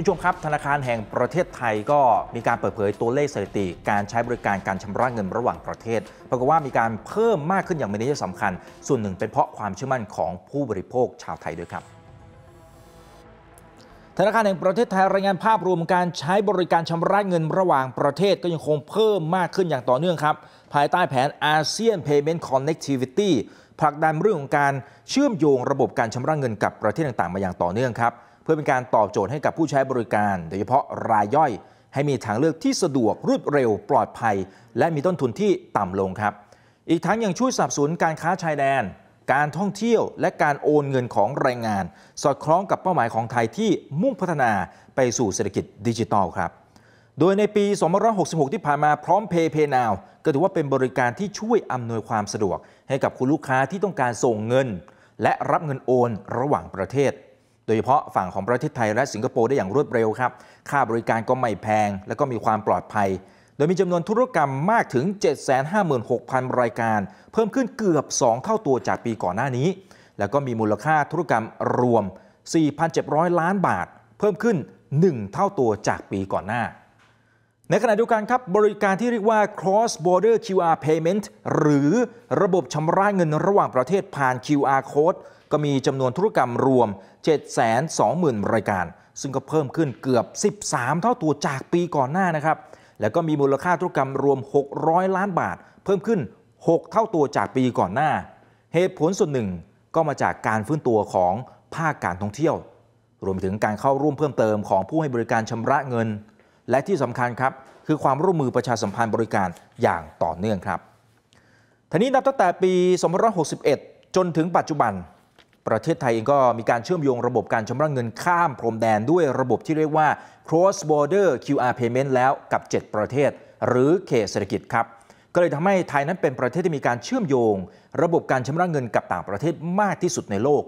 คุณผู้ชมครับธนาคารแห่งประเทศไทยก็มีการเปิดเผยตัวเลขสถิติ การใช้บริการการชำระเงินระหว่างประเทศปรากฏว่ามีการเพิ่มมากขึ้นอย่างมีนัยสำคัญ ส่วนหนึ่งเป็นเพราะความเชื่อมั่นของผู้บริโภคชาวไทยด้วยครับ ธนาคารแห่งประเทศไทยรายงานภาพรวมการใช้บริการชำระเงินระหว่างประเทศ ก็ยังคงเพิ่มมากขึ้นอย่างต่อเนื่องครับภายใต้แผนอาเซียน Payment Connectivity ผลักดันเรื่องของการเชื่อมโยงระบบการชำระเงินกับประเทศต่างๆมาอย่างต่อเนื่องครับพื่อเป็นการตอบโจทย์ให้กับผู้ใช้บริการ โดยเฉพาะรายย่อยให้มีทางเลือกที่สะดวกรวดเร็วปลอดภัย และมีต้นทุนที่ต่ำลงครับ อีกทั้งยังช่วยสนับสนุนการค้าชายแดน การท่องเที่ยว และการโอนเงินของแรงงาน สอดคล้องกับเป้าหมายของไทยที่มุ่งพัฒนาไปสู่เศรษฐกิจดิจิทัลครับโดยในปี 2566 ที่ผ่านมาพร้อมเพย์เพย์นาวก็ถือว่าเป็นบริการที่ช่วยอำนวยความสะดวก ให้กับคุณลูกค้าที่ต้องการส่งเงิน และรับเงินโอนระหว่างประเทศโดยเฉพาะฝั่งของประเทศไทยและสิงคโปร์ได้อย่างรวดเร็วครับ ค่าบริการก็ไม่แพงและก็มีความปลอดภัย โดยมีจำนวนธุรกรรมมากถึง 756,000 รายการ เพิ่มขึ้นเกือบ 2 เท่าตัวจากปีก่อนหน้านี้ แล้วก็มีมูลค่าธุรกรรมรวม 4,700 ล้านบาท เพิ่มขึ้น 1 เท่าตัวจากปีก่อนหน้าในขณะเดียวกันครับบริการที่เรียกว่า cross border QR payment หรือระบบชำระเงินระหว่างประเทศผ่าน QR code ก็มีจำนวนธุรกรรมรวม 720,000 รายการ ซึ่งก็เพิ่มขึ้นเกือบ 13 เท่าตัวจากปีก่อนหน้านะครับ แล้วก็มีมูลค่าธุรกรรมรวม 600 ล้านบาท เพิ่มขึ้น 6 เท่าตัวจากปีก่อนหน้า เหตุผลส่วนหนึ่งก็มาจากการฟื้นตัวของภาคการท่องเที่ยว รวมถึงการเข้าร่วมเพิ่มเติมของผู้ให้บริการชำระเงินและที่สำคัญครับ คือความร่วมมือประชาสัมพันธ์บริการอย่างต่อเนื่องครับทีนี้นับตั้งแต่ปี2561 จนถึงปัจจุบัน ประเทศไทยเองก็มีการเชื่อมโยงระบบการชำระเงินข้ามพรมแดนด้วยระบบที่เรียกว่า cross border QR payment แล้วกับ 7 ประเทศ หรือเขตเศรษฐกิจครับ ก็เลยทำให้ไทยนั้นเป็นประเทศที่มีการเชื่อมโยง ระบบการชำระเงินกับต่างประเทศมากที่สุดในโลก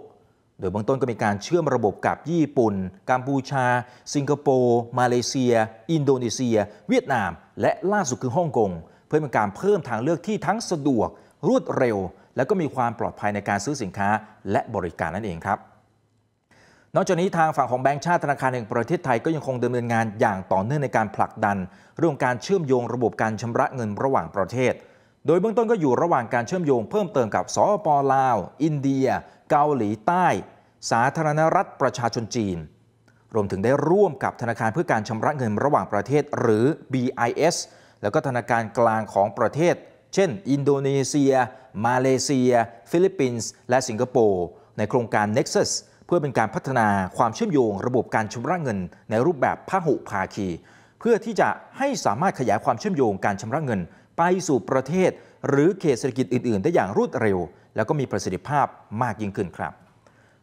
โดยเบื้องต้นก็มีการเชื่อมระบบกับญี่ปุ่น กัมพูชา สิงคโปร์ มาเลเซีย อินโดนีเซีย เวียดนาม และล่าสุดคือฮ่องกง เพื่อเป็นการเพิ่มทางเลือกที่ทั้งสะดวก รวดเร็ว และก็มีความปลอดภัยในการซื้อสินค้าและบริการนั่นเองครับนอกจากนี้ทางฝั่งของแบงก์ชาติธนาคารแห่งประเทศไทยก็ยังคงดำเนินงานอย่างต่อเนื่องในการผลักดันเรื่องการเชื่อมโยงระบบการชำระเงินระหว่างประเทศ โดยเบื้องต้นก็อยู่ระหว่างการเชื่อมโยง เพิ่มเติมกับสปปลาว อินเดียเกาหลีใต้ สาธารณรัฐประชาชนจีน รวมถึงได้ร่วมกับธนาคารเพื่อการชำระเงินระหว่างประเทศหรือ BIS แล้วก็ธนาคารกลางของประเทศ เช่นอินโดนีเซีย มาเลเซีย ฟิลิปปินส์และสิงคโปร์ในโครงการ Nexus เพื่อเป็นการพัฒนาความเชื่อมโยงระบบการชำระเงิน ในรูปแบบพหุภาคี เพื่อที่จะให้สามารถขยายความเชื่อมโยงการชำระเงิน ไปสู่ประเทศ หรือเขตเศรษฐกิจอื่น ๆ ได้อย่างรวดเร็วแล้วก็มีประสิทธิภาพมากยิ่งขึ้นครับ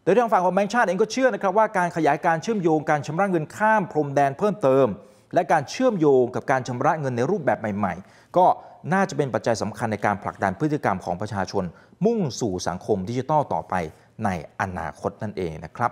โดยทางฝั่งของแบงก์ชาติเองก็เชื่อนะครับว่าการขยายการเชื่อมโยงการชำระเงินข้ามพรมแดนเพิ่มเติม และการเชื่อมโยงกับการชำระเงินในรูปแบบใหม่ๆ ก็น่าจะเป็นปัจจัยสำคัญในการผลักดันพฤติกรรมของประชาชน มุ่งสู่สังคมดิจิทัลต่อไปในอนาคตนั่นเองนะครับ